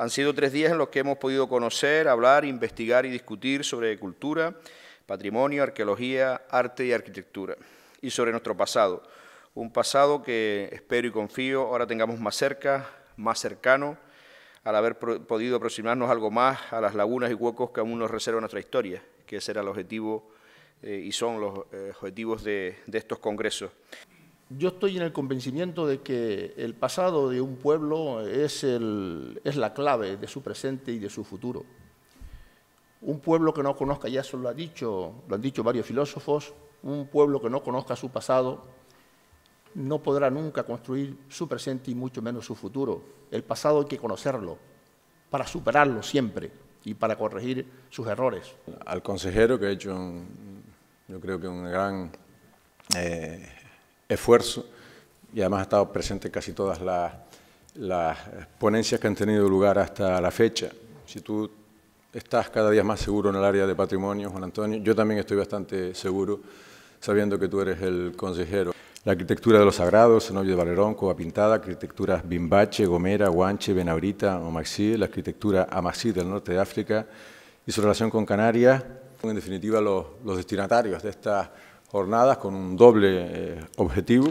Han sido tres días en los que hemos podido conocer, hablar, investigar y discutir sobre cultura, patrimonio, arqueología, arte y arquitectura, y sobre nuestro pasado. Un pasado que espero y confío ahora tengamos más cerca, más cercano, al haber podido aproximarnos algo más a las lagunas y huecos que aún nos reserva nuestra historia, que será el objetivo eh, y son los eh, objetivos de estos congresos. Yo estoy en el convencimiento de que el pasado de un pueblo es, es, la clave de su presente y de su futuro. Un pueblo que no conozca, ya eso lo, ha dicho, lo han dicho varios filósofos, un pueblo que no conozca su pasado no podrá nunca construir su presente y mucho menos su futuro. El pasado hay que conocerlo para superarlo siempre y para corregir sus errores. Al consejero que ha hecho, yo creo que un gran... Eh, esfuerzo y además ha estado presente en casi todas las, ponencias que han tenido lugar hasta la fecha. Si tú estás cada día más seguro en el área de patrimonio, Juan Antonio, yo también estoy bastante seguro sabiendo que tú eres el consejero. La arquitectura de los sagrados, Senovio de Valerón, Coba Pintada, arquitecturas Bimbache, Gomera, Guanche, Benabrita, Omaxí, la arquitectura Amaxí del norte de África y su relación con Canarias, en definitiva los, los destinatarios de estas jornadas con un doble eh, objetivo.